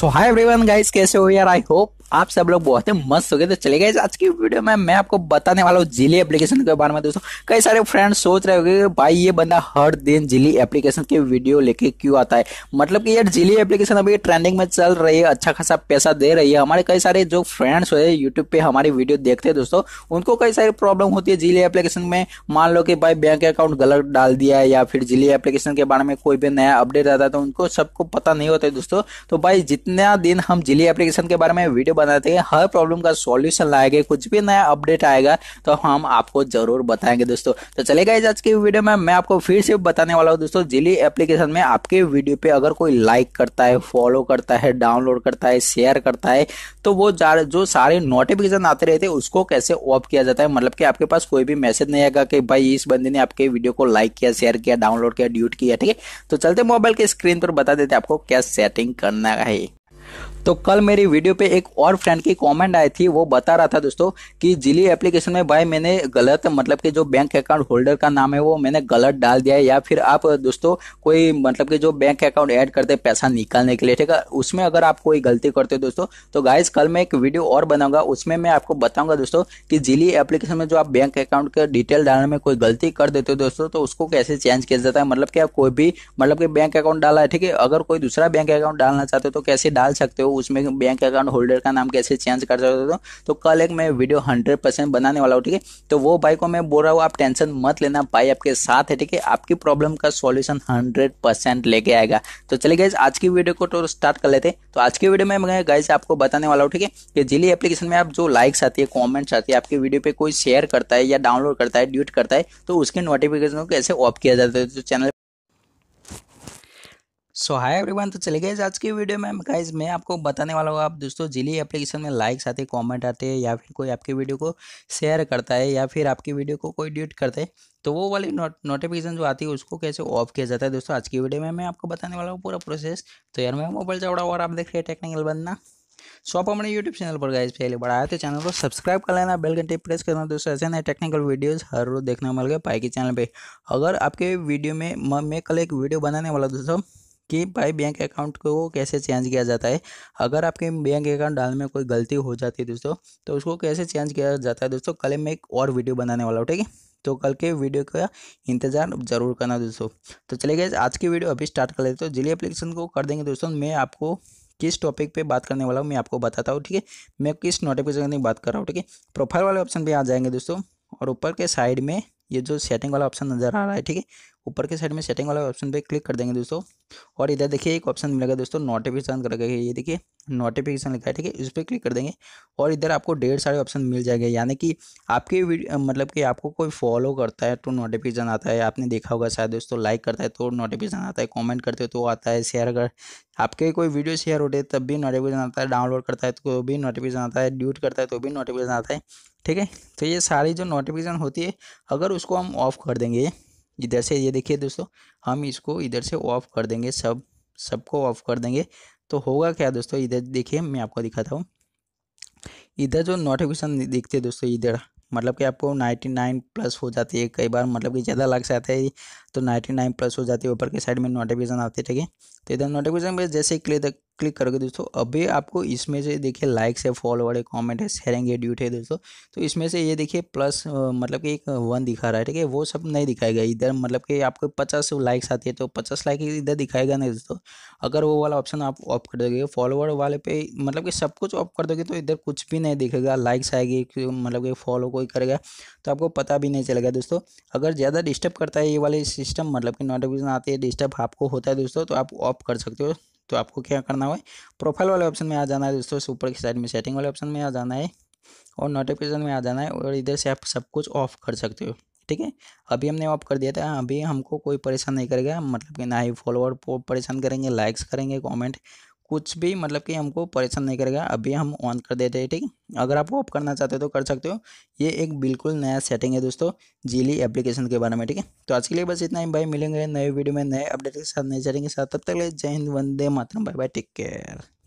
सो hi everyone guys कैसे हो यार आई होप आप सब लोग बहुत ही मस्त हो गए तो चले गए आज की वीडियो में मैं आपको बताने वाला हूँ जिली एप्लीकेशन के बारे में दोस्तों कई सारे फ्रेंड सोच रहे होंगे भाई ये बंदा हर दिन जिली एप्लीकेशन के वीडियो लेके क्यों आता है मतलब कि यार जिली एप्लीकेशन अभी ट्रेंडिंग में चल रही है अच्छा खासा पैसा दे रही है हमारे कई सारे जो फ्रेंड्स है यूट्यूब पे हमारी वीडियो देखते हैं दोस्तों उनको कई सारी प्रॉब्लम होती है जिली एप्लीकेशन में मान लो कि भाई बैंक अकाउंट गलत डाल दिया है या फिर जिली एप्लीकेशन के बारे में कोई भी नया अपडेट आता है तो उनको सबको पता नहीं होता है दोस्तों तो भाई जितना दिन हम जिली एप्लीकेशन के बारे में वीडियो बनाते हैं हर प्रॉब्लम का सॉल्यूशन लाएंगे कुछ भी नया अपडेट आएगा तो हम आपको जरूर बताएंगे दोस्तों तो चलेगा इस आज की वीडियो में मैं आपको फिर से बताने वाला हूँ दोस्तों जिली एप्लीकेशन में आपके वीडियो पे अगर कोई लाइक करता है फॉलो करता है डाउनलोड करता है शेयर करता है तो वो जो सारे नोटिफिकेशन आते रहते हैं उसको कैसे ऑफ किया जाता है मतलब कि आपके पास कोई भी मैसेज नहीं आएगा कि भाई इस बंदे ने आपके वीडियो को लाइक किया शेयर किया डाउनलोड किया ड्यूट किया ठीक है तो चलते मोबाइल के स्क्रीन पर बता देते आपको क्या सेटिंग करना है तो कल मेरी वीडियो पे एक और फ्रेंड की कमेंट आई थी वो बता रहा था दोस्तों कि जिली एप्लीकेशन में भाई मैंने गलत मतलब कि जो बैंक अकाउंट होल्डर का नाम है वो मैंने गलत डाल दिया है या फिर आप दोस्तों कोई मतलब कि जो बैंक अकाउंट ऐड करते हैं पैसा निकालने के लिए ठीक है उसमें अगर आप कोई गलती करते हो दोस्तों तो गाइज कल मैं एक वीडियो और बनाऊंगा उसमें मैं आपको बताऊंगा दोस्तों कि जिली एप्लीकेशन में जो आप बैंक अकाउंट के डिटेल डालने में कोई गलती कर देते हो दोस्तों तो उसको कैसे चेंज किया जाता है मतलब कि आप कोई भी मतलब कि बैंक अकाउंट डाला है ठीक है अगर कोई दूसरा बैंक अकाउंट डालना चाहते हो तो कैसे डाल सकते हो हो उसमें बैंक अकाउंट होल्डर का नाम कैसे चेंज कर सकते हो तो कल एक मैं वीडियो हंड्रेड परसेंट बनाने वाला हूँ ठीक है तो वो भाई को मैं बोल रहा हूँ आप टेंशन मत लेना भाई आपके साथ है ठीक है आपकी प्रॉब्लम का सॉल्यूशन हंड्रेड परसेंट लेके आएगा तो चलिए गाइज आज की वीडियो को तो स्टार्ट कर लेते तो आज की वीडियो में मैं गाइज आपको बताने वाला हूँ ठीक है कि जिली एप्लीकेशन में आप जो लाइक्स आती है कॉमेंट्स आती है आपकी वीडियो पे कोई शेयर करता है या डाउनलोड करता है ड्यूट करता है तो उसके नोटिफिकेशन को कैसे ऑफ किया जाता है तो चैनल सो हाय एवरीवन तो चले गए आज की वीडियो में गाइज मैं आपको बताने वाला हूँ आप दोस्तों जिली एप्लीकेशन में लाइक्स आते हैं कॉमेंट आते हैं या फिर कोई आपकी वीडियो को शेयर करता है या फिर आपकी वीडियो को कोई ड्यूट करता है तो वो वाली नोट नोटिफिकेशन जो आती है उसको कैसे ऑफ किया जाता है दोस्तों आज की वीडियो में मैं आपको बताने वाला हूँ पूरा प्रोसेस तो यार मैं मोबाइल हुआ और आप देख रहे हैं टेक्निकल बनना सो आप अपने यूट्यूब चैनल पर गाइज पहले बढ़ाए तो चैनल को सब्सक्राइब कर लेना बेल घंटे प्रेस करना दोस्तों ऐसे नए टेक्निकल वीडियोस हर रोज देखने मिल गए पाई के चैनल पे अगर आपके वीडियो में मैं कल एक वीडियो बनाने वाला दोस्तों कि भाई बैंक अकाउंट को कैसे चेंज किया जाता है अगर आपके बैंक अकाउंट डालने में कोई गलती हो जाती है दोस्तों तो उसको कैसे चेंज किया जाता है दोस्तों कल मैं एक और वीडियो बनाने वाला हूँ ठीक है तो कल के वीडियो का इंतजार जरूर करना दोस्तों तो चले गए आज की वीडियो अभी स्टार्ट कर लेते तो जिले एप्लीकेशन को कर देंगे दोस्तों मैं आपको किस टॉपिक पे बात करने वाला हूँ मैं आपको बताता हूँ ठीक है मैं किस नोटिफिकेशन की बात कर रहा हूँ ठीक है प्रोफाइल वाले ऑप्शन पे आ जाएंगे दोस्तों और ऊपर के साइड में ये जो सेटिंग वाला ऑप्शन नज़र आ रहा है ठीक है ऊपर के साइड में सेटिंग वाला ऑप्शन पे क्लिक कर देंगे दोस्तों और इधर देखिए एक ऑप्शन मिलेगा दोस्तों नोटिफिकेशन करके ये देखिए नोटिफिकेशन लिखा है ठीक है इस पर क्लिक कर देंगे और इधर आपको डेढ़ सारे ऑप्शन मिल जाएंगे यानी कि आपके मतलब कि आपको कोई फॉलो करता है तो नोटिफिकेशन आता है आपने देखा होगा शायद दोस्तों लाइक करता है तो नोटिफिकेशन आता है कॉमेंट करते हो तो आता है शेयर कर आपके कोई वीडियो शेयर होते तब भी नोटिफिकेशन आता है डाउनलोड करता है तो भी नोटिफिकेशन आता है ड्यूट करता है तो भी नोटिफिकेशन आता है ठीक है तो ये सारी जो नोटिफिकेशन होती है अगर उसको हम ऑफ कर देंगे इधर से ये देखिए दोस्तों हम इसको इधर से ऑफ कर देंगे सब सबको ऑफ कर देंगे तो होगा क्या दोस्तों इधर देखिए मैं आपको दिखाता हूँ इधर जो नोटिफिकेशन दिखते हैं दोस्तों इधर मतलब कि आपको 99 प्लस हो जाती है कई बार मतलब कि ज़्यादा लग से आता है तो 99 प्लस हो जाती है ऊपर के साइड में नोटिफिकेशन आते ठीक है तो इधर नोटिफिकेशन में जैसे क्लिक क्लिक करोगे दोस्तों अभी आपको इसमें से देखिए लाइक्स है फॉलोवर है कॉमेंट है शेयरिंग है ड्यूट है दोस्तों तो इसमें से ये देखिए प्लस मतलब कि एक वन दिखा रहा है ठीक है वो सब नहीं दिखाएगा इधर मतलब कि आपको पचास लाइक्स आती है तो पचास लाइक इधर दिखाएगा नहीं दोस्तों अगर वो वाला ऑप्शन आप ऑफ कर दोगे फॉलोवर वाले पे मतलब कि सब कुछ ऑफ कर दोगे तो इधर कुछ भी नहीं दिखेगा लाइक्स आएगी मतलब कि फॉलो कोई करेगा तो आपको पता भी नहीं चलेगा दोस्तों अगर ज़्यादा डिस्टर्ब करता है ये वाले सिस्टम मतलब कि नोटिफिकेशन आते हैं डिस्टर्ब आपको होता है दोस्तों तो आप ऑफ कर सकते हो तो आपको क्या करना है प्रोफाइल वाले ऑप्शन में आ जाना है दोस्तों ऊपर की साइड में सेटिंग वाले ऑप्शन में आ जाना है और नोटिफिकेशन में आ जाना है और इधर से आप सब कुछ ऑफ कर सकते हो ठीक है अभी हमने ऑफ कर दिया था अभी हमको कोई परेशान नहीं करेगा मतलब कि ना ही फॉलोअर परेशान करेंगे लाइक्स करेंगे कॉमेंट कुछ भी मतलब कि हमको परेशान नहीं करेगा अभी हम ऑन कर देते हैं ठीक अगर आप ऑफ करना चाहते हो तो कर सकते हो ये एक बिल्कुल नया सेटिंग है दोस्तों जीली एप्लीकेशन के बारे में ठीक है तो आज के लिए बस इतना ही भाई मिलेंगे नए वीडियो में नए अपडेट के साथ नए सेटिंग के साथ तब तक ले जय हिंद वंदे मातरम बाय बाय टेक केयर